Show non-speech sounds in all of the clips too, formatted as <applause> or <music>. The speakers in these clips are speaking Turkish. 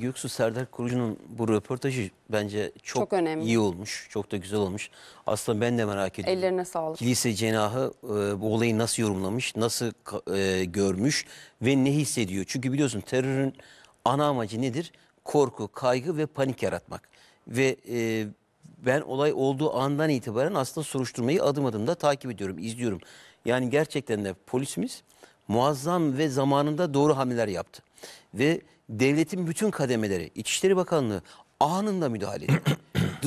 Göksu Serdar Kurucu'nun bu röportajı bence çok, çok önemli. iyi olmuş. Çok da güzel olmuş. Aslında ben de merak ediyorum. Ellerine sağlık. Kilise cenahı e, bu olayı nasıl yorumlamış, nasıl e, görmüş ve ne hissediyor? Çünkü biliyorsun terörün ana amacı nedir? Korku, kaygı ve panik yaratmak. Ve e, ben olay olduğu andan itibaren aslında soruşturmayı adım adım da takip ediyorum, izliyorum. Yani gerçekten de polisimiz muazzam ve zamanında doğru hamleler yaptı. Ve devletin bütün kademeleri, İçişleri Bakanlığı anında müdahale etti.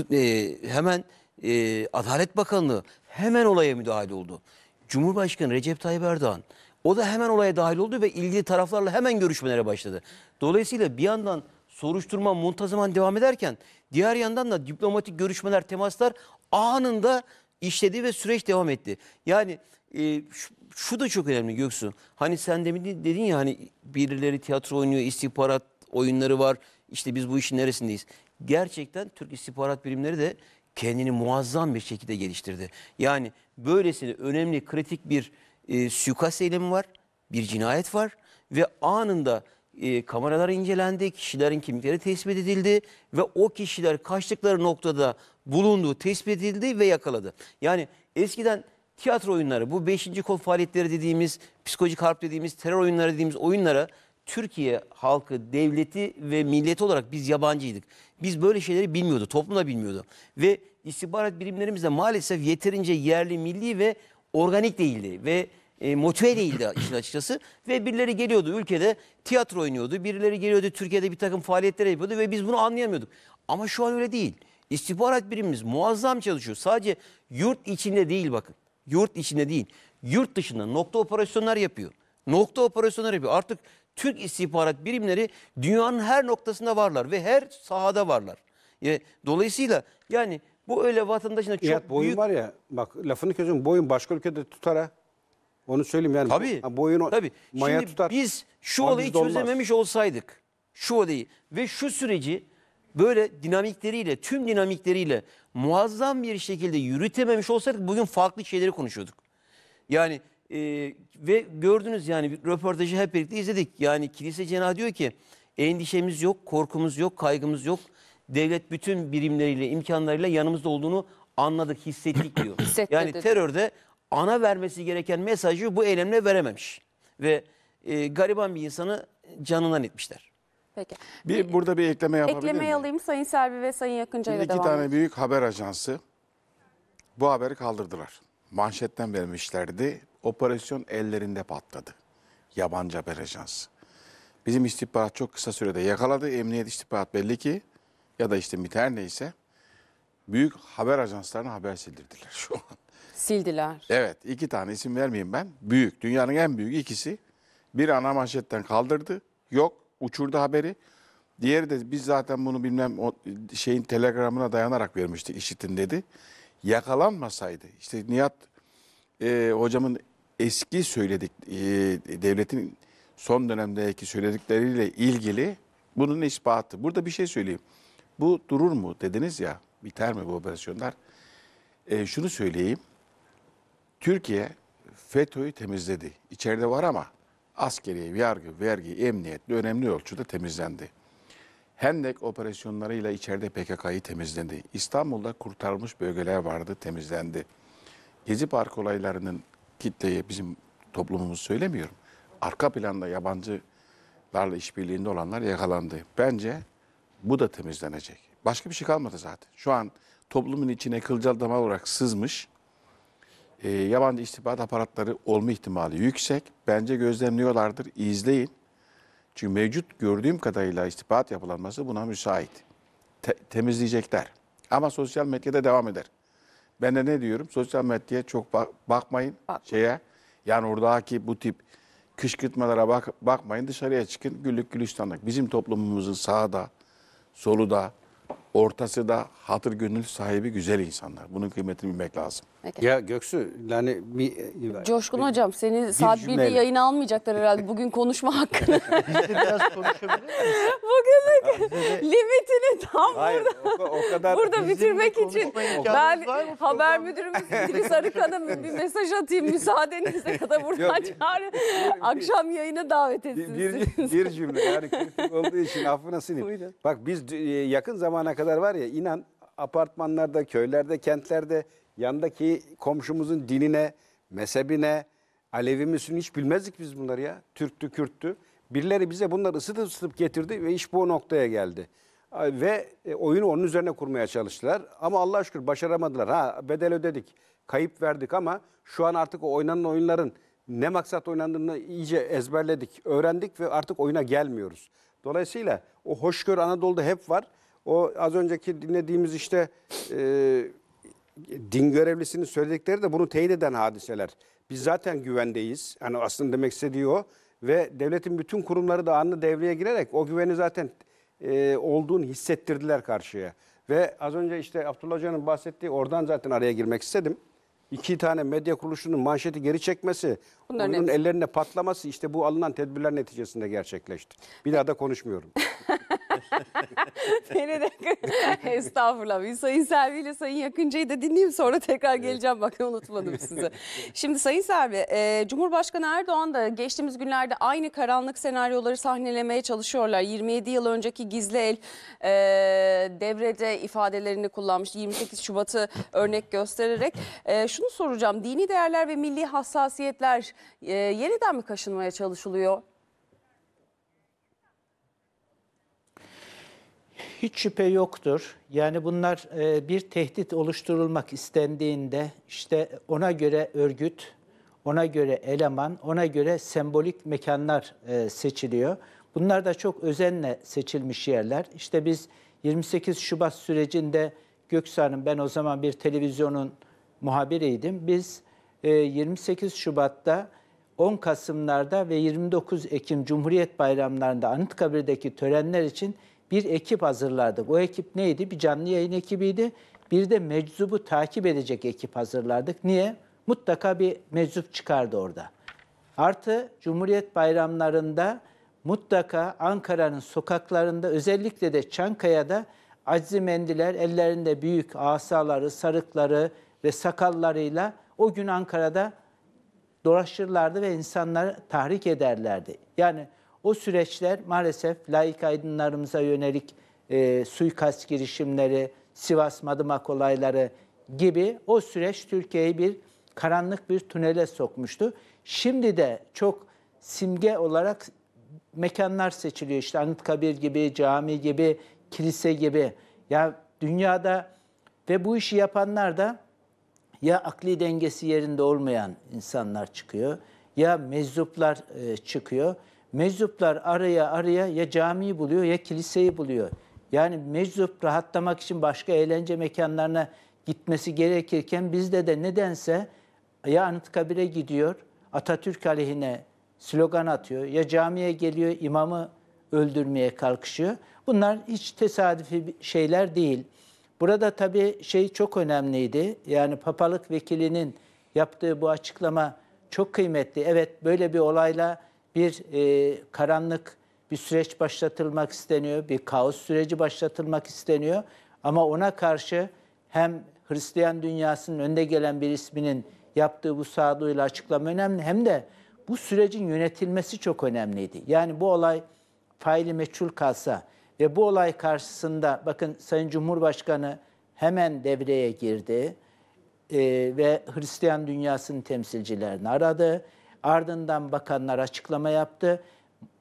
<clears throat> e, hemen e, Adalet Bakanlığı hemen olaya müdahale oldu. Cumhurbaşkanı Recep Tayyip Erdoğan o da hemen olaya dahil oldu ve ilgili taraflarla hemen görüşmelere başladı. Dolayısıyla bir yandan soruşturma muntazaman devam ederken diğer yandan da diplomatik görüşmeler, temaslar anında işledi ve süreç devam etti. Yani e, şu, şu da çok önemli Göksu. Hani sen demin dedin ya hani birileri tiyatro oynuyor, istihbarat oyunları var. İşte biz bu işin neresindeyiz? Gerçekten Türk istihbarat birimleri de kendini muazzam bir şekilde geliştirdi. Yani böylesine önemli kritik bir e, suikast eylemi var, bir cinayet var ve anında e, kameralar incelendi, kişilerin kimlikleri tespit edildi ve o kişiler kaçtıkları noktada bulunduğu tespit edildi ve yakaladı. Yani eskiden tiyatro oyunları, bu 5. kol faaliyetleri dediğimiz, psikolojik harp dediğimiz, terör oyunları dediğimiz oyunlara Türkiye halkı, devleti ve milleti olarak biz yabancıydık. Biz böyle şeyleri bilmiyordu, toplum da bilmiyordu. Ve istihbarat birimlerimiz de maalesef yeterince yerli, milli ve organik değildi. Ve e, motive değildi işin açıkçası. Ve birileri geliyordu ülkede tiyatro oynuyordu. Birileri geliyordu Türkiye'de bir takım faaliyetler yapıyordu ve biz bunu anlayamıyorduk. Ama şu an öyle değil. İstihbarat birimimiz muazzam çalışıyor. Sadece yurt içinde değil bakın. Yurt içinde değil. Yurt dışında nokta operasyonlar yapıyor. Nokta operasyonlar yapıyor. Artık Türk istihbarat birimleri dünyanın her noktasında varlar ve her sahada varlar. E, dolayısıyla yani bu öyle vatandaşına çok İyad, boyun büyük... var ya bak lafını közüm boyun başka ülkede tutar ha. Onu söyleyeyim yani. Tabii. Ha, boyun o- Tabii. maya Şimdi tutar. biz şu Ama olayı bizde çözememiş olsaydık şu olayı ve şu süreci böyle dinamikleriyle tüm dinamikleriyle muazzam bir şekilde yürütememiş olsaydık bugün farklı şeyleri konuşuyorduk. Yani e, ve gördünüz yani bir röportajı hep birlikte izledik. Yani kilise cenah diyor ki endişemiz yok, korkumuz yok, kaygımız yok. Devlet bütün birimleriyle, imkanlarıyla yanımızda olduğunu anladık, hissettik diyor. Hissetti yani terörde ana vermesi gereken mesajı bu eylemle verememiş. Ve e, gariban bir insanı canından etmişler. Peki. Bir, burada bir ekleme yapabilir Eklemeyi miyim? alayım Sayın Selvi ve Sayın Yakınca Yakınca'ya devam İki tane büyük haber ajansı bu haberi kaldırdılar. Manşetten vermişlerdi. Operasyon ellerinde patladı. Yabancı haber ajansı. Bizim istihbarat çok kısa sürede yakaladı. Emniyet istihbarat belli ki ya da işte MİT her neyse büyük haber ajanslarına haber sildirdiler <laughs> şu an. Sildiler. Evet iki tane isim vermeyeyim ben. Büyük dünyanın en büyük ikisi. Bir ana manşetten kaldırdı. Yok uçurdu haberi. Diğeri de biz zaten bunu bilmem o şeyin telegramına dayanarak vermiştik işitin dedi. Yakalanmasaydı işte Nihat e, hocamın eski söyledik e, devletin son dönemdeki söyledikleriyle ilgili bunun ispatı. Burada bir şey söyleyeyim. Bu durur mu dediniz ya biter mi bu operasyonlar? E, şunu söyleyeyim. Türkiye FETÖ'yü temizledi. İçeride var ama askeri, yargı, vergi, emniyetli önemli ölçüde temizlendi. Hendek operasyonlarıyla içeride PKK'yı temizlendi. İstanbul'da kurtarılmış bölgeler vardı, temizlendi. Gezi Park olaylarının kitleye bizim toplumumuz söylemiyorum. Arka planda yabancılarla işbirliğinde olanlar yakalandı. Bence bu da temizlenecek. Başka bir şey kalmadı zaten. Şu an toplumun içine kılcal damar olarak sızmış e, yabancı istihbarat aparatları olma ihtimali yüksek. Bence gözlemliyorlardır. izleyin. Çünkü mevcut gördüğüm kadarıyla istihbarat yapılanması buna müsait. Te temizleyecekler. Ama sosyal medyada devam eder. Ben de ne diyorum? Sosyal medyaya çok bak bakmayın. Bak. Şeye, yani oradaki bu tip kışkırtmalara bak bakmayın. Dışarıya çıkın. Güllük gülistanlık. Bizim toplumumuzun sağda, soluda, ortası da hatır gönül sahibi güzel insanlar. Bunun kıymetini bilmek lazım. Peki. Ya Göksu yani bir... Coşkun bir, hocam seni bir saat 1'de yayın almayacaklar herhalde bugün konuşma hakkını. <laughs> Biz de biraz konuşabilir miyiz? <laughs> limitini tam Hayır, burada, o, o kadar burada bitirmek için ben haber müdürümüz Dili <laughs> Sarıkan'a bir mesaj atayım müsaadenizle kadar buradan çağırın. Akşam yayına davet etsin. Bir, bir, bir cümle yani olduğu için affına sinir. Bak biz e, yakın zamana kadar kadar var ya inan apartmanlarda, köylerde, kentlerde yandaki komşumuzun dinine, mezhebine, Alevi misin hiç bilmezdik biz bunları ya. Türktü, Kürttü. Birileri bize bunları ısıtıp ısıtıp getirdi ve iş bu noktaya geldi. Ve e, oyunu onun üzerine kurmaya çalıştılar. Ama Allah şükür başaramadılar. Ha bedel ödedik, kayıp verdik ama şu an artık o oynanan oyunların ne maksat oynandığını iyice ezberledik, öğrendik ve artık oyuna gelmiyoruz. Dolayısıyla o hoşgör Anadolu'da hep var. O az önceki dinlediğimiz işte e, din görevlisinin söyledikleri de bunu teyit eden hadiseler. Biz zaten güvendeyiz. Yani aslında demek istediği o. Ve devletin bütün kurumları da anlı devreye girerek o güveni zaten e, olduğunu hissettirdiler karşıya. Ve az önce işte Abdullah Hoca'nın bahsettiği oradan zaten araya girmek istedim. İki tane medya kuruluşunun manşeti geri çekmesi, Bunların bunun hepsi. ellerine patlaması işte bu alınan tedbirler neticesinde gerçekleşti. Bir daha da konuşmuyorum. <laughs> <laughs> Beni de <laughs> estağfurullah. Bir Sayın Selvi ile Sayın Yakıncı'yı da dinleyeyim sonra tekrar geleceğim. Bakın unutmadım <laughs> sizi. Şimdi Sayın Selvi, e, Cumhurbaşkanı Erdoğan da geçtiğimiz günlerde aynı karanlık senaryoları sahnelemeye çalışıyorlar. 27 yıl önceki gizli el e, devrede ifadelerini kullanmış. 28 Şubat'ı örnek göstererek. E, şunu soracağım. Dini değerler ve milli hassasiyetler e, yeniden mi kaşınmaya çalışılıyor? hiç şüphe yoktur. Yani bunlar e, bir tehdit oluşturulmak istendiğinde işte ona göre örgüt, ona göre eleman, ona göre sembolik mekanlar e, seçiliyor. Bunlar da çok özenle seçilmiş yerler. İşte biz 28 Şubat sürecinde Göksu'nun ben o zaman bir televizyonun muhabiriydim. Biz e, 28 Şubat'ta 10 Kasım'larda ve 29 Ekim Cumhuriyet Bayramlarında Anıtkabir'deki törenler için bir ekip hazırlardık. O ekip neydi? Bir canlı yayın ekibiydi. Bir de meczubu takip edecek ekip hazırlardık. Niye? Mutlaka bir meczup çıkardı orada. Artı Cumhuriyet bayramlarında mutlaka Ankara'nın sokaklarında özellikle de Çankaya'da aczi mendiler ellerinde büyük asaları, sarıkları ve sakallarıyla o gün Ankara'da dolaşırlardı ve insanları tahrik ederlerdi. Yani o süreçler maalesef layık aydınlarımıza yönelik e, suikast girişimleri, Sivas Madımak olayları gibi o süreç Türkiye'yi bir karanlık bir tünele sokmuştu. Şimdi de çok simge olarak mekanlar seçiliyor. İşte Anıtkabir gibi, cami gibi, kilise gibi. Ya dünyada ve bu işi yapanlar da ya akli dengesi yerinde olmayan insanlar çıkıyor ya meczuplar e, çıkıyor Meczuplar araya araya ya camiyi buluyor ya kiliseyi buluyor. Yani meczup rahatlamak için başka eğlence mekanlarına gitmesi gerekirken bizde de nedense ya Anıtkabir'e gidiyor, Atatürk aleyhine slogan atıyor, ya camiye geliyor, imamı öldürmeye kalkışıyor. Bunlar hiç tesadüfi şeyler değil. Burada tabii şey çok önemliydi. Yani papalık vekilinin yaptığı bu açıklama çok kıymetli. Evet böyle bir olayla bir e, karanlık bir süreç başlatılmak isteniyor, bir kaos süreci başlatılmak isteniyor. Ama ona karşı hem Hristiyan dünyasının önde gelen bir isminin yaptığı bu sağduyla açıklama önemli hem de bu sürecin yönetilmesi çok önemliydi. Yani bu olay faili meçhul kalsa ve bu olay karşısında bakın Sayın Cumhurbaşkanı hemen devreye girdi e, ve Hristiyan dünyasının temsilcilerini aradı Ardından bakanlar açıklama yaptı.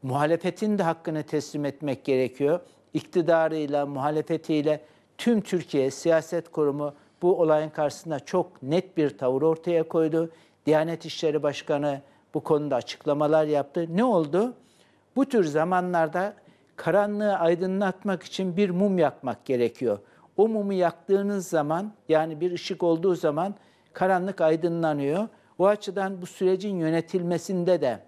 Muhalefetin de hakkını teslim etmek gerekiyor. İktidarıyla, muhalefetiyle tüm Türkiye Siyaset Kurumu bu olayın karşısında çok net bir tavır ortaya koydu. Diyanet İşleri Başkanı bu konuda açıklamalar yaptı. Ne oldu? Bu tür zamanlarda karanlığı aydınlatmak için bir mum yakmak gerekiyor. O mumu yaktığınız zaman yani bir ışık olduğu zaman karanlık aydınlanıyor. O açıdan bu sürecin yönetilmesinde de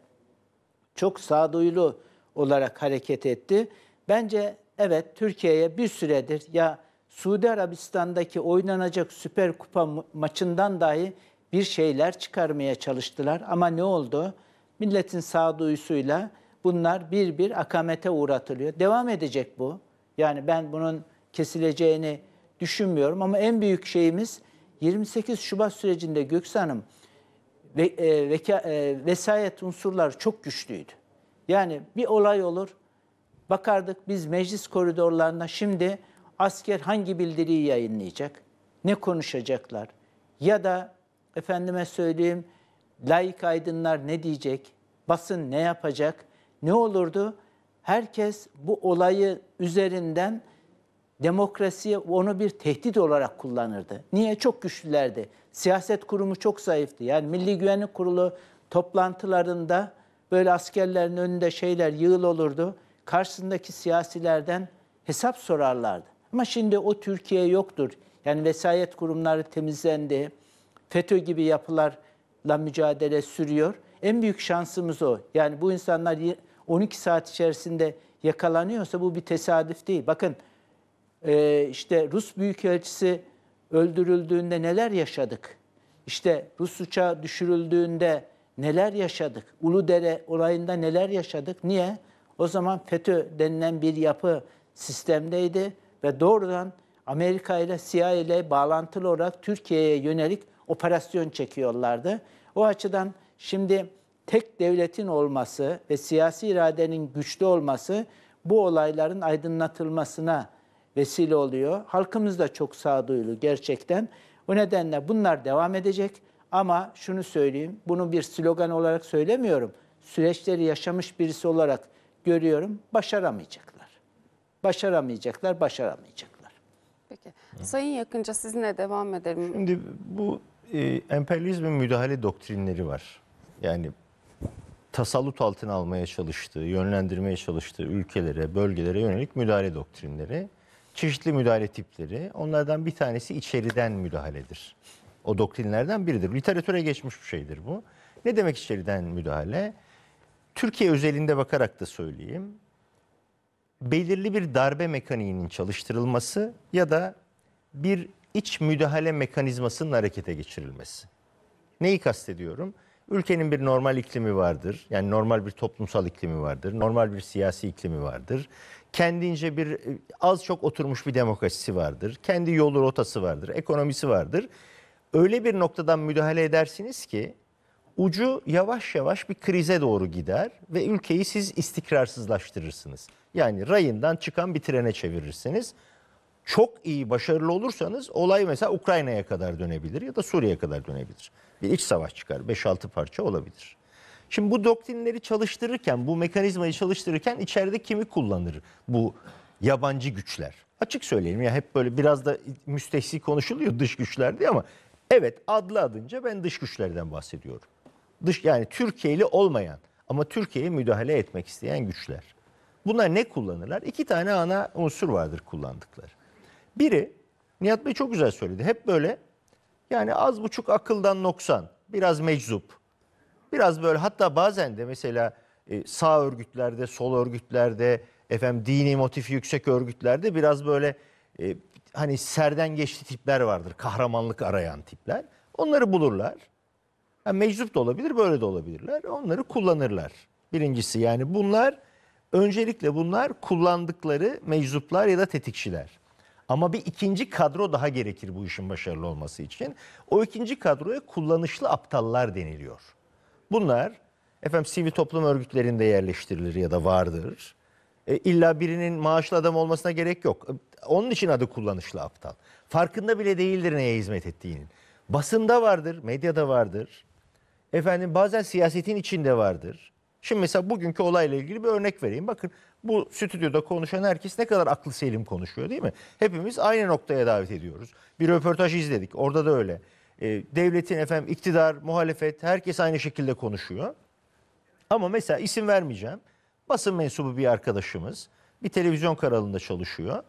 çok sağduyulu olarak hareket etti. Bence evet Türkiye'ye bir süredir ya Suudi Arabistan'daki oynanacak Süper Kupa maçından dahi bir şeyler çıkarmaya çalıştılar. Ama ne oldu? Milletin sağduyusuyla bunlar bir bir akamete uğratılıyor. Devam edecek bu. Yani ben bunun kesileceğini düşünmüyorum ama en büyük şeyimiz 28 Şubat sürecinde Göksu Hanım ve, e, veka, e, vesayet unsurlar çok güçlüydü. Yani bir olay olur, bakardık biz meclis koridorlarına şimdi asker hangi bildiriyi yayınlayacak, ne konuşacaklar ya da efendime söyleyeyim layık aydınlar ne diyecek, basın ne yapacak, ne olurdu? Herkes bu olayı üzerinden demokrasiye onu bir tehdit olarak kullanırdı. Niye? Çok güçlülerdi. Siyaset kurumu çok zayıftı. Yani Milli Güvenlik Kurulu toplantılarında böyle askerlerin önünde şeyler yığıl olurdu. Karşısındaki siyasilerden hesap sorarlardı. Ama şimdi o Türkiye yoktur. Yani vesayet kurumları temizlendi. FETÖ gibi yapılarla mücadele sürüyor. En büyük şansımız o. Yani bu insanlar 12 saat içerisinde yakalanıyorsa bu bir tesadüf değil. Bakın e, işte Rus Büyükelçisi öldürüldüğünde neler yaşadık? İşte Rus uçağı düşürüldüğünde neler yaşadık? Uludere olayında neler yaşadık? Niye? O zaman FETÖ denilen bir yapı sistemdeydi ve doğrudan Amerika ile CIA ile bağlantılı olarak Türkiye'ye yönelik operasyon çekiyorlardı. O açıdan şimdi tek devletin olması ve siyasi iradenin güçlü olması bu olayların aydınlatılmasına vesile oluyor. Halkımız da çok sağduyulu gerçekten. O nedenle bunlar devam edecek. Ama şunu söyleyeyim, bunu bir slogan olarak söylemiyorum. Süreçleri yaşamış birisi olarak görüyorum. Başaramayacaklar. Başaramayacaklar, başaramayacaklar. Peki. Sayın Yakınca sizinle devam edelim. Şimdi bu e, emperyalizmin müdahale doktrinleri var. Yani tasallut altına almaya çalıştığı, yönlendirmeye çalıştığı ülkelere, bölgelere yönelik müdahale doktrinleri çeşitli müdahale tipleri. Onlardan bir tanesi içeriden müdahaledir. O doktrinlerden biridir. Literatüre geçmiş bir şeydir bu. Ne demek içeriden müdahale? Türkiye özelinde bakarak da söyleyeyim. Belirli bir darbe mekaniğinin çalıştırılması ya da bir iç müdahale mekanizmasının harekete geçirilmesi. Neyi kastediyorum? Ülkenin bir normal iklimi vardır. Yani normal bir toplumsal iklimi vardır. Normal bir siyasi iklimi vardır kendince bir e, az çok oturmuş bir demokrasisi vardır. Kendi yolu rotası vardır, ekonomisi vardır. Öyle bir noktadan müdahale edersiniz ki ucu yavaş yavaş bir krize doğru gider ve ülkeyi siz istikrarsızlaştırırsınız. Yani rayından çıkan bir trene çevirirsiniz. Çok iyi başarılı olursanız olay mesela Ukrayna'ya kadar dönebilir ya da Suriye'ye kadar dönebilir. Bir iç savaş çıkar 5-6 parça olabilir. Şimdi bu doktrinleri çalıştırırken, bu mekanizmayı çalıştırırken içeride kimi kullanır bu yabancı güçler? Açık söyleyeyim ya hep böyle biraz da müstehsi konuşuluyor dış güçler diye ama evet adlı adınca ben dış güçlerden bahsediyorum. Dış yani Türkiye'li olmayan ama Türkiye'ye müdahale etmek isteyen güçler. Bunlar ne kullanırlar? İki tane ana unsur vardır kullandıkları. Biri, Nihat Bey çok güzel söyledi. Hep böyle yani az buçuk akıldan noksan, biraz meczup, Biraz böyle hatta bazen de mesela e, sağ örgütlerde, sol örgütlerde, efendim dini motifi yüksek örgütlerde biraz böyle e, hani serden geçti tipler vardır. Kahramanlık arayan tipler. Onları bulurlar. Yani meczup da olabilir, böyle de olabilirler. Onları kullanırlar. Birincisi yani bunlar öncelikle bunlar kullandıkları meczuplar ya da tetikçiler. Ama bir ikinci kadro daha gerekir bu işin başarılı olması için. O ikinci kadroya kullanışlı aptallar deniliyor. Bunlar efendim sivil toplum örgütlerinde yerleştirilir ya da vardır. E, illa birinin maaşlı adam olmasına gerek yok. E, onun için adı kullanışlı aptal. Farkında bile değildir neye hizmet ettiğinin. Basında vardır, medyada vardır. Efendim bazen siyasetin içinde vardır. Şimdi mesela bugünkü olayla ilgili bir örnek vereyim. Bakın bu stüdyoda konuşan herkes ne kadar aklı selim konuşuyor değil mi? Hepimiz aynı noktaya davet ediyoruz. Bir röportaj izledik. Orada da öyle. Ee, devletin efendim iktidar, muhalefet herkes aynı şekilde konuşuyor. Ama mesela isim vermeyeceğim. Basın mensubu bir arkadaşımız bir televizyon kanalında çalışıyor.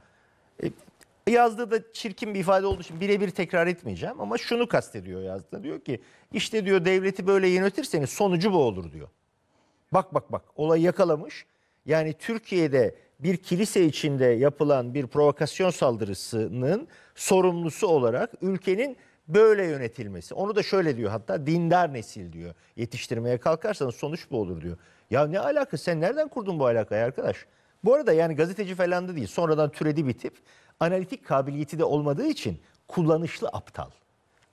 Ee, yazdığı da çirkin bir ifade olduğu için birebir tekrar etmeyeceğim ama şunu kastediyor yazdığı. Diyor ki işte diyor devleti böyle yönetirseniz sonucu bu olur diyor. Bak bak bak olay yakalamış. Yani Türkiye'de bir kilise içinde yapılan bir provokasyon saldırısının sorumlusu olarak ülkenin böyle yönetilmesi. Onu da şöyle diyor hatta dindar nesil diyor. Yetiştirmeye kalkarsanız sonuç bu olur diyor. Ya ne alaka sen nereden kurdun bu alakayı arkadaş? Bu arada yani gazeteci falan da değil. Sonradan türedi bitip analitik kabiliyeti de olmadığı için kullanışlı aptal.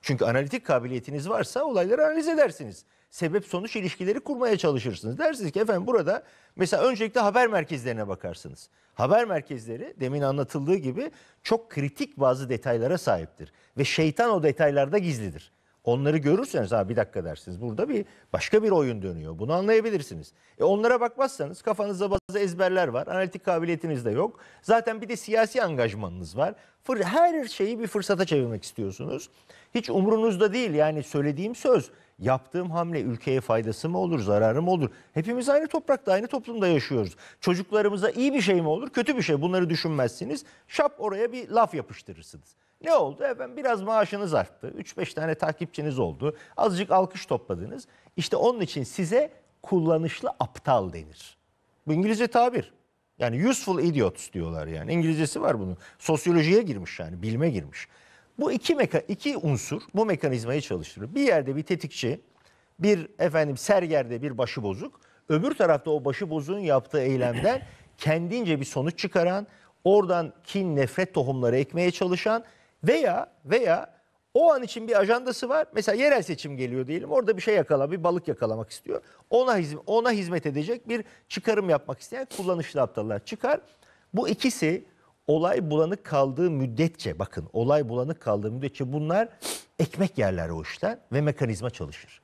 Çünkü analitik kabiliyetiniz varsa olayları analiz edersiniz sebep sonuç ilişkileri kurmaya çalışırsınız. Dersiniz ki efendim burada mesela öncelikle haber merkezlerine bakarsınız. Haber merkezleri demin anlatıldığı gibi çok kritik bazı detaylara sahiptir ve şeytan o detaylarda gizlidir. Onları görürseniz ha bir dakika dersiniz burada bir başka bir oyun dönüyor. Bunu anlayabilirsiniz. E onlara bakmazsanız kafanızda bazı ezberler var. Analitik kabiliyetiniz de yok. Zaten bir de siyasi angajmanınız var. Her şeyi bir fırsata çevirmek istiyorsunuz. Hiç umrunuzda değil yani söylediğim söz yaptığım hamle ülkeye faydası mı olur, zararı mı olur? Hepimiz aynı toprakta, aynı toplumda yaşıyoruz. Çocuklarımıza iyi bir şey mi olur, kötü bir şey? Bunları düşünmezsiniz. Şap oraya bir laf yapıştırırsınız. Ne oldu? Efendim biraz maaşınız arttı. 3-5 tane takipçiniz oldu. Azıcık alkış topladınız. İşte onun için size kullanışlı aptal denir. Bu İngilizce tabir. Yani useful idiots diyorlar yani. İngilizcesi var bunun. Sosyolojiye girmiş yani, bilme girmiş. Bu iki, meka, iki unsur bu mekanizmayı çalıştırır. Bir yerde bir tetikçi, bir efendim sergerde bir başı bozuk. Öbür tarafta o başı bozuğun yaptığı eylemden <clears throat> kendince bir sonuç çıkaran, oradan kin, nefret tohumları ekmeye çalışan veya veya o an için bir ajandası var. Mesela yerel seçim geliyor diyelim. Orada bir şey yakala, bir balık yakalamak istiyor. Ona hizmet, ona hizmet edecek bir çıkarım yapmak isteyen kullanışlı aptallar çıkar. Bu ikisi olay bulanık kaldığı müddetçe bakın olay bulanık kaldığı müddetçe bunlar ekmek yerler o işten ve mekanizma çalışır.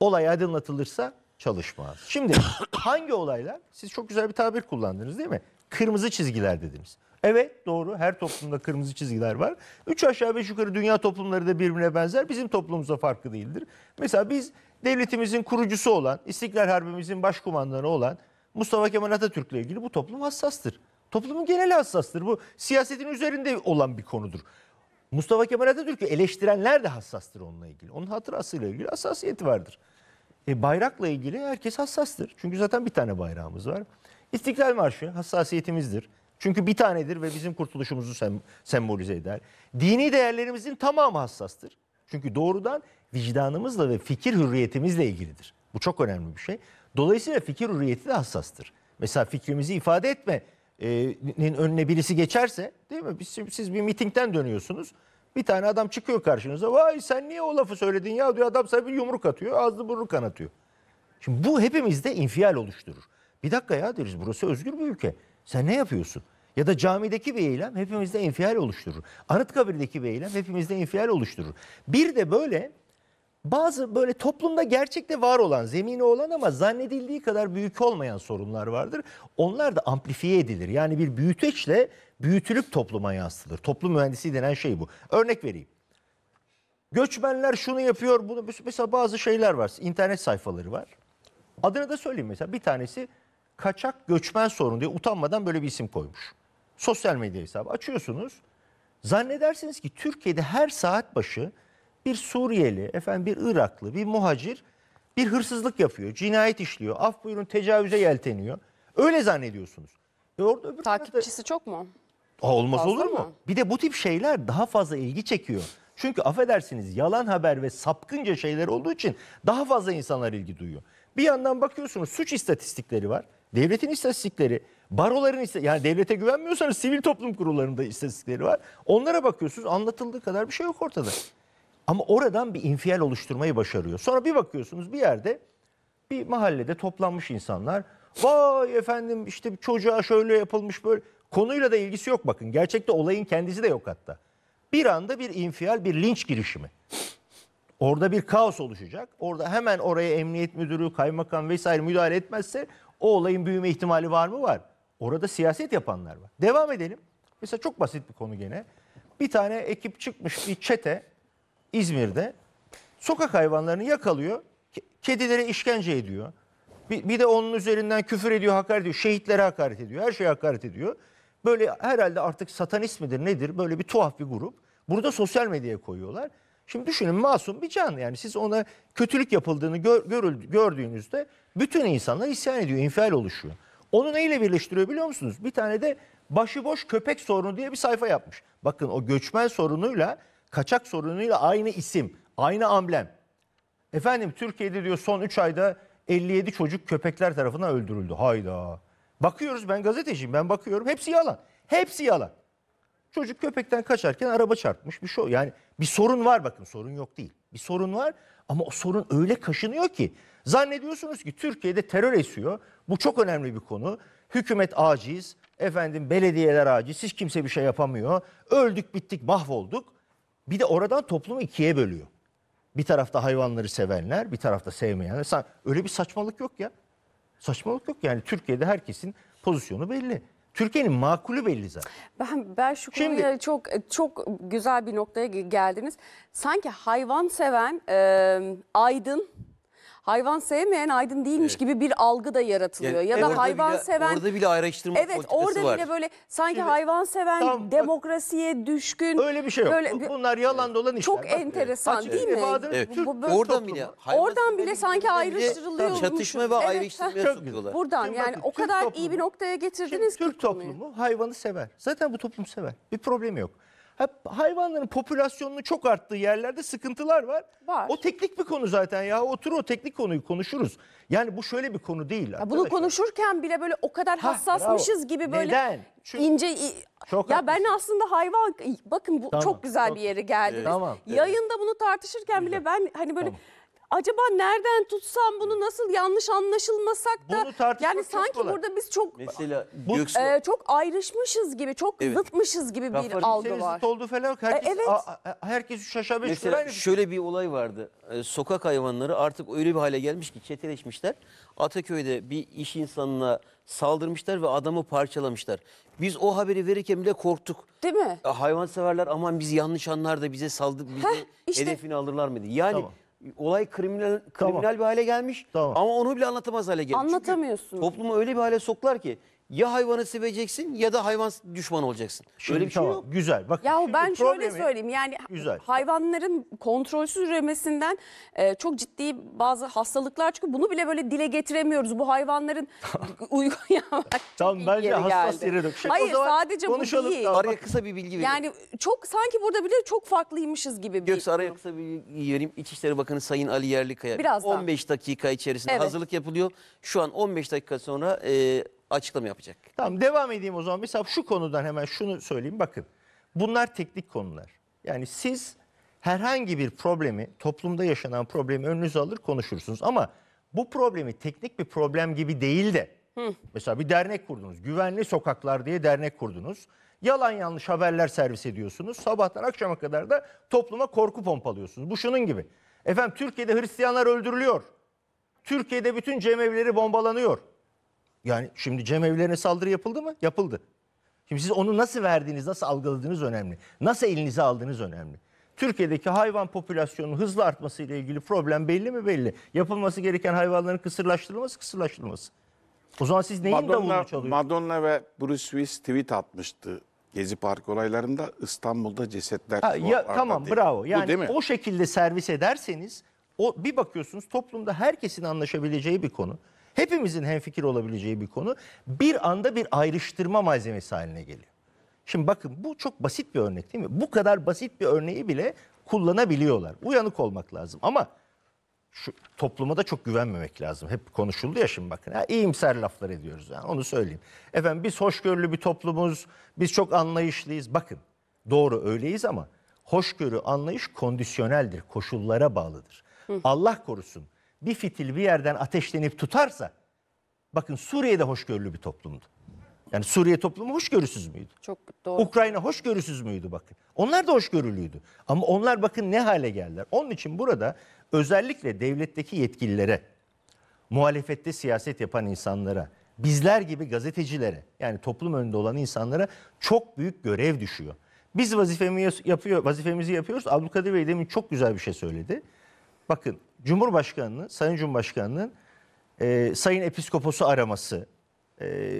Olay aydınlatılırsa çalışmaz. Şimdi <coughs> hangi olaylar? Siz çok güzel bir tabir kullandınız değil mi? Kırmızı çizgiler dediniz. Evet doğru her toplumda kırmızı çizgiler var. Üç aşağı beş yukarı dünya toplumları da birbirine benzer. Bizim toplumumuzda farkı değildir. Mesela biz devletimizin kurucusu olan, İstiklal Harbimizin başkumandanı olan Mustafa Kemal Atatürk'le ilgili bu toplum hassastır. Toplumun genel hassastır. Bu siyasetin üzerinde olan bir konudur. Mustafa Kemal Atatürk'ü eleştirenler de hassastır onunla ilgili. Onun hatırasıyla ilgili hassasiyeti vardır. E, bayrakla ilgili herkes hassastır. Çünkü zaten bir tane bayrağımız var. İstiklal Marşı hassasiyetimizdir. Çünkü bir tanedir ve bizim kurtuluşumuzu sem sembolize eder. Dini değerlerimizin tamamı hassastır. Çünkü doğrudan vicdanımızla ve fikir hürriyetimizle ilgilidir. Bu çok önemli bir şey. Dolayısıyla fikir hürriyeti de hassastır. Mesela fikrimizi ifade etme e, nin önüne birisi geçerse değil mi? Siz, siz bir mitingden dönüyorsunuz. Bir tane adam çıkıyor karşınıza. Vay sen niye o lafı söyledin ya diyor. Adam sana bir yumruk atıyor. Ağzını burnunu kanatıyor. Şimdi bu hepimizde infial oluşturur. Bir dakika ya deriz burası özgür bir ülke. Sen ne yapıyorsun? Ya da camideki bir eylem hepimizde infial oluşturur. Anıtkabir'deki bir eylem hepimizde infial oluşturur. Bir de böyle bazı böyle toplumda gerçekte var olan, zemini olan ama zannedildiği kadar büyük olmayan sorunlar vardır. Onlar da amplifiye edilir. Yani bir büyüteçle büyütülüp topluma yansıtılır. Toplum mühendisi denen şey bu. Örnek vereyim. Göçmenler şunu yapıyor, bunu mesela bazı şeyler var. İnternet sayfaları var. Adını da söyleyeyim mesela. Bir tanesi kaçak göçmen sorunu diye utanmadan böyle bir isim koymuş. Sosyal medya hesabı açıyorsunuz. Zannedersiniz ki Türkiye'de her saat başı bir Suriyeli, efendim bir Iraklı, bir muhacir bir hırsızlık yapıyor, cinayet işliyor, af buyurun tecavüze yelteniyor. Öyle zannediyorsunuz. E orada öbür Takipçisi çok mu? Aa, olmaz Fazla olur mu? mu? Bir de bu tip şeyler daha fazla ilgi çekiyor. Çünkü affedersiniz yalan haber ve sapkınca şeyler olduğu için daha fazla insanlar ilgi duyuyor. Bir yandan bakıyorsunuz suç istatistikleri var. Devletin istatistikleri, baroların istatistikleri, yani devlete güvenmiyorsanız sivil toplum kurullarında istatistikleri var. Onlara bakıyorsunuz anlatıldığı kadar bir şey yok ortada. Ama oradan bir infial oluşturmayı başarıyor. Sonra bir bakıyorsunuz bir yerde bir mahallede toplanmış insanlar. Vay efendim işte çocuğa şöyle yapılmış böyle. Konuyla da ilgisi yok bakın. Gerçekte olayın kendisi de yok hatta. Bir anda bir infial, bir linç girişimi. Orada bir kaos oluşacak. Orada hemen oraya emniyet müdürü, kaymakam vesaire müdahale etmezse o olayın büyüme ihtimali var mı? Var. Orada siyaset yapanlar var. Devam edelim. Mesela çok basit bir konu gene. Bir tane ekip çıkmış bir çete İzmir'de sokak hayvanlarını yakalıyor. Kedilere işkence ediyor. Bir, bir de onun üzerinden küfür ediyor, hakaret ediyor. Şehitlere hakaret ediyor. Her şeye hakaret ediyor. Böyle herhalde artık satanist midir nedir? Böyle bir tuhaf bir grup. Burada sosyal medyaya koyuyorlar. Şimdi düşünün masum bir can yani siz ona kötülük yapıldığını gör, görüldü, gördüğünüzde bütün insanlar isyan ediyor, infial oluşuyor. Onu neyle birleştiriyor biliyor musunuz? Bir tane de başıboş köpek sorunu diye bir sayfa yapmış. Bakın o göçmen sorunuyla kaçak sorunuyla aynı isim, aynı amblem. Efendim Türkiye'de diyor son 3 ayda 57 çocuk köpekler tarafından öldürüldü. Hayda. Bakıyoruz ben gazeteciyim ben bakıyorum hepsi yalan. Hepsi yalan. Çocuk köpekten kaçarken araba çarpmış bir şey. Yani bir sorun var bakın sorun yok değil. Bir sorun var ama o sorun öyle kaşınıyor ki. Zannediyorsunuz ki Türkiye'de terör esiyor. Bu çok önemli bir konu. Hükümet aciz, efendim belediyeler aciz, hiç kimse bir şey yapamıyor. Öldük bittik mahvolduk. Bir de oradan toplumu ikiye bölüyor. Bir tarafta hayvanları sevenler, bir tarafta sevmeyenler. Öyle bir saçmalık yok ya. Saçmalık yok yani Türkiye'de herkesin pozisyonu belli. Türkiye'nin makulü belli zaten. Ben, ben şu konuya Şimdi, çok çok güzel bir noktaya geldiniz. Sanki hayvan seven, e, aydın hayvan sevmeyen aydın değilmiş Evet. gibi bir algı da yaratılıyor. Yani ya da hayvan bile- seven Orada bile ayrıştırma Evet politikası orada var. bile böyle sanki Şimdi- hayvan seven Tamam, bak- demokrasiye düşkün Öyle bir şey yok. böyle Bunlar yalan dolan işler. çok Bak, e, enteresan açık değil mi? ifadeniz Evet. Bu- bu- Oradan bile. Oradan bile sanki ayrıştırılıyor. ayrıştırılıyormuş. Çatışma ve Evet, ayrıştırmaya Çok güzel. sokuyorlar. Buradan Şimdi yani bakın, o kadar iyi bir noktaya getirdiniz ki Türk toplumu hayvanı sever. Zaten bu toplum sever. Bir problemi yok. Hep hayvanların popülasyonunun çok arttığı yerlerde sıkıntılar var. Var. O teknik bir konu zaten ya. Otur o teknik konuyu konuşuruz. Yani bu şöyle bir konu değil. Ya bunu konuşurken bile böyle o kadar hassasmışız bravo. gibi böyle Neden? Çünkü- ince Çok ya ben aslında hayvan bakın bu Tamam, çok güzel çok- bir yere geldiniz. Tamam, evet. Yayında bunu tartışırken bile ben hani böyle Tamam acaba nereden tutsam bunu nasıl yanlış anlaşılmasak da Bunu yani sanki kolay. burada biz çok Mesela Bu- e, e, çok ayrışmışız gibi, çok Evet. zıtmışız gibi Kafanın bir algı var. oldu falan yok. herkes, e, evet. a- a- herkes üç Mesela şöyle bir olay vardı. Ee, sokak hayvanları artık öyle bir hale gelmiş ki çeteleşmişler. Ataköy'de bir iş insanına saldırmışlar ve adamı parçalamışlar. Biz o haberi verirken bile korktuk. Değil mi? E, Hayvan severler aman bizi yanlış anlarda bize saldı bize işte. hedefini alırlar mıydı? Yani Tamam olay kriminal kriminal Tamam. bir hale gelmiş Tamam. ama onu bile anlatamaz hale gelmiş. Anlatamıyorsun. Toplumu öyle bir hale soklar ki ya hayvanı seveceksin ya da hayvan düşman olacaksın. Şöyle bir şey tamam, şey yok. Güzel. Bak. Ya ben şöyle söyleyeyim yani güzel. hayvanların kontrolsüz üremesinden e, çok ciddi bazı hastalıklar çıkıyor. bunu bile böyle dile getiremiyoruz. Bu hayvanların <laughs> uygun ya Tam bence yeri hassas geldi. yere dök. Şey, Hayır sadece bu değil. Tamam. Araya kısa bir bilgi vereyim. Yani çok sanki burada bile çok farklıymışız gibi bir. Yoksa araya kısa bir bilgi vereyim. İçişleri Bakanı Sayın Ali Yerlikaya Birazdan. 15 dakika içerisinde evet. hazırlık yapılıyor. Şu an 15 dakika sonra e, açıklama yapacak. Tamam devam edeyim o zaman. Mesela şu konudan hemen şunu söyleyeyim. Bakın bunlar teknik konular. Yani siz herhangi bir problemi, toplumda yaşanan problemi önünüze alır konuşursunuz. Ama bu problemi teknik bir problem gibi değil de Hı. mesela bir dernek kurdunuz. Güvenli Sokaklar diye dernek kurdunuz. Yalan yanlış haberler servis ediyorsunuz. Sabahtan akşama kadar da topluma korku pompalıyorsunuz. Bu şunun gibi. Efendim Türkiye'de Hristiyanlar öldürülüyor. Türkiye'de bütün cemevleri bombalanıyor. Yani şimdi cemevlerine saldırı yapıldı mı? Yapıldı. Şimdi siz onu nasıl verdiğiniz, nasıl algıladığınız önemli. Nasıl elinize aldığınız önemli. Türkiye'deki hayvan popülasyonunun hızla artması ile ilgili problem belli mi belli. Yapılması gereken hayvanların kısırlaştırılması kısırlaştırılması. O zaman siz neyin Madonna, davulunu çalıyorsunuz? Madonna ve Bruce Willis tweet atmıştı. Gezi Park olaylarında İstanbul'da cesetler. Ha, ya, tamam değil. bravo. Yani değil mi? o şekilde servis ederseniz o bir bakıyorsunuz toplumda herkesin anlaşabileceği bir konu hepimizin hemfikir olabileceği bir konu bir anda bir ayrıştırma malzemesi haline geliyor. Şimdi bakın bu çok basit bir örnek değil mi? Bu kadar basit bir örneği bile kullanabiliyorlar. Uyanık olmak lazım ama şu topluma da çok güvenmemek lazım. Hep konuşuldu ya şimdi bakın. Ya, iyimser laflar ediyoruz yani onu söyleyeyim. Efendim biz hoşgörülü bir toplumuz, biz çok anlayışlıyız. Bakın doğru öyleyiz ama hoşgörü anlayış kondisyoneldir, koşullara bağlıdır. Hı. Allah korusun bir fitil bir yerden ateşlenip tutarsa bakın Suriye'de hoşgörülü bir toplumdu. Yani Suriye toplumu hoşgörüsüz müydü? Çok doğru. Ukrayna hoşgörüsüz müydü bakın. Onlar da hoşgörülüydü. Ama onlar bakın ne hale geldiler. Onun için burada özellikle devletteki yetkililere, muhalefette siyaset yapan insanlara, bizler gibi gazetecilere yani toplum önünde olan insanlara çok büyük görev düşüyor. Biz vazifemizi yapıyor, vazifemizi yapıyoruz. Abdülkadir Bey demin çok güzel bir şey söyledi. Bakın Cumhurbaşkanı'nın, Sayın Cumhurbaşkanı'nın e, Sayın Episkoposu araması, e,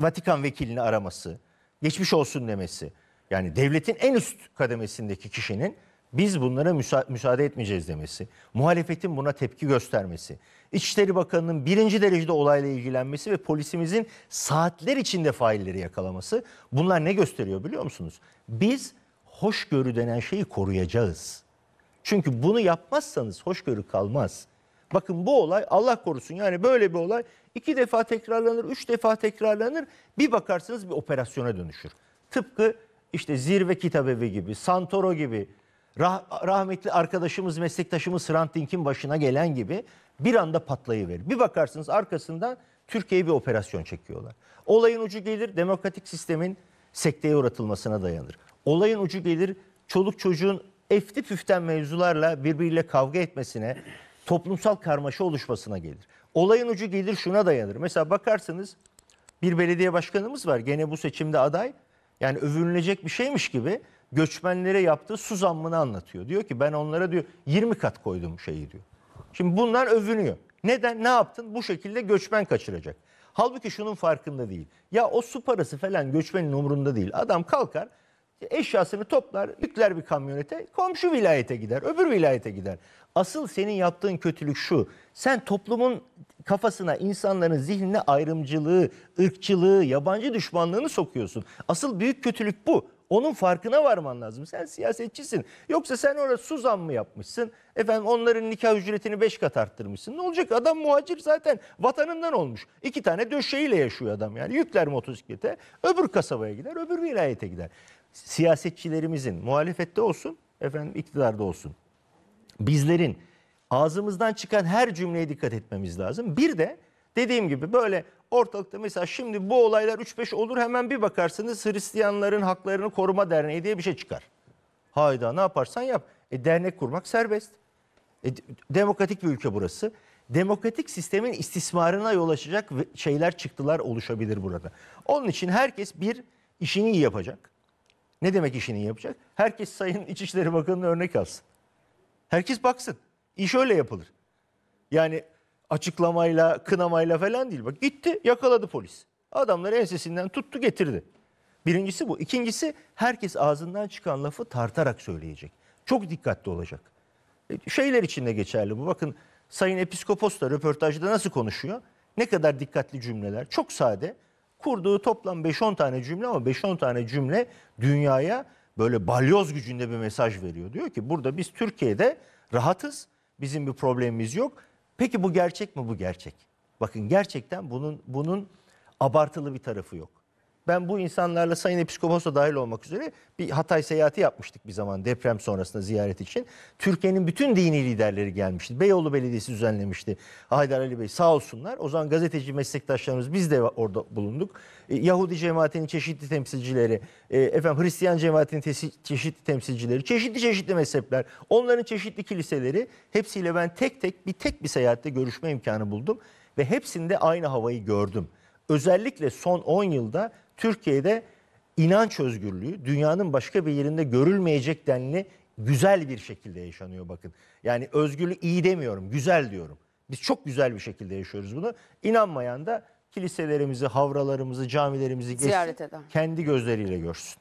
Vatikan vekilini araması, geçmiş olsun demesi. Yani devletin en üst kademesindeki kişinin biz bunlara müsa müsaade etmeyeceğiz demesi, muhalefetin buna tepki göstermesi, İçişleri Bakanı'nın birinci derecede olayla ilgilenmesi ve polisimizin saatler içinde failleri yakalaması bunlar ne gösteriyor biliyor musunuz? Biz hoşgörü denen şeyi koruyacağız. Çünkü bunu yapmazsanız hoşgörü kalmaz. Bakın bu olay Allah korusun yani böyle bir olay iki defa tekrarlanır, üç defa tekrarlanır. Bir bakarsınız bir operasyona dönüşür. Tıpkı işte Zirve Kitabevi gibi, Santoro gibi, rah rahmetli arkadaşımız, meslektaşımız Hrant Dink'in başına gelen gibi bir anda patlayıverir. Bir bakarsınız arkasından Türkiye'ye bir operasyon çekiyorlar. Olayın ucu gelir demokratik sistemin sekteye uğratılmasına dayanır. Olayın ucu gelir çoluk çocuğun efti püften mevzularla birbiriyle kavga etmesine, toplumsal karmaşa oluşmasına gelir. Olayın ucu gelir şuna dayanır. Mesela bakarsınız, bir belediye başkanımız var. Gene bu seçimde aday. Yani övünülecek bir şeymiş gibi göçmenlere yaptığı su zammını anlatıyor. Diyor ki ben onlara diyor 20 kat koydum şeyi diyor. Şimdi bunlar övünüyor. Neden? Ne yaptın? Bu şekilde göçmen kaçıracak. Halbuki şunun farkında değil. Ya o su parası falan göçmenin umurunda değil. Adam kalkar Eşyasını toplar, yükler bir kamyonete, komşu vilayete gider, öbür vilayete gider. Asıl senin yaptığın kötülük şu. Sen toplumun kafasına, insanların zihnine ayrımcılığı, ırkçılığı, yabancı düşmanlığını sokuyorsun. Asıl büyük kötülük bu. Onun farkına varman lazım. Sen siyasetçisin. Yoksa sen orada Suzan mı yapmışsın? Efendim onların nikah ücretini beş kat arttırmışsın. Ne olacak? Adam muhacir zaten vatanından olmuş. İki tane döşeğiyle yaşıyor adam yani. Yükler motosiklete, öbür kasabaya gider, öbür vilayete gider siyasetçilerimizin muhalefette olsun, efendim iktidarda olsun. Bizlerin ağzımızdan çıkan her cümleye dikkat etmemiz lazım. Bir de dediğim gibi böyle ortalıkta mesela şimdi bu olaylar 3-5 olur hemen bir bakarsınız Hristiyanların Haklarını Koruma Derneği diye bir şey çıkar. Hayda ne yaparsan yap. E, dernek kurmak serbest. E, demokratik bir ülke burası. Demokratik sistemin istismarına yol açacak şeyler çıktılar oluşabilir burada. Onun için herkes bir işini iyi yapacak. Ne demek işini yapacak? Herkes Sayın İçişleri Bakanı'na örnek alsın. Herkes baksın. İş öyle yapılır. Yani açıklamayla, kınamayla falan değil. Bak gitti yakaladı polis. Adamları ensesinden tuttu getirdi. Birincisi bu. İkincisi herkes ağzından çıkan lafı tartarak söyleyecek. Çok dikkatli olacak. E, şeyler için de geçerli bu. Bakın Sayın Episkopos da röportajda nasıl konuşuyor? Ne kadar dikkatli cümleler. Çok sade Kurduğu toplam 5-10 tane cümle ama 5-10 tane cümle dünyaya böyle balyoz gücünde bir mesaj veriyor. Diyor ki burada biz Türkiye'de rahatız, bizim bir problemimiz yok. Peki bu gerçek mi? Bu gerçek. Bakın gerçekten bunun bunun abartılı bir tarafı yok. Ben bu insanlarla Sayın Episkopos da dahil olmak üzere bir Hatay seyahati yapmıştık bir zaman deprem sonrasında ziyaret için. Türkiye'nin bütün dini liderleri gelmişti. Beyoğlu Belediyesi düzenlemişti. Haydar Ali Bey sağ olsunlar. O zaman gazeteci meslektaşlarımız biz de orada bulunduk. E, Yahudi cemaatinin çeşitli temsilcileri, e, efendim Hristiyan cemaatinin çeşitli temsilcileri, çeşitli çeşitli mezhepler, onların çeşitli kiliseleri hepsiyle ben tek tek bir tek bir seyahatte görüşme imkanı buldum ve hepsinde aynı havayı gördüm. Özellikle son 10 yılda Türkiye'de inanç özgürlüğü dünyanın başka bir yerinde görülmeyecek denli güzel bir şekilde yaşanıyor bakın. Yani özgürlüğü iyi demiyorum, güzel diyorum. Biz çok güzel bir şekilde yaşıyoruz bunu. İnanmayan da kiliselerimizi, havralarımızı, camilerimizi geçsin, Ziyaret eden. kendi gözleriyle görsün.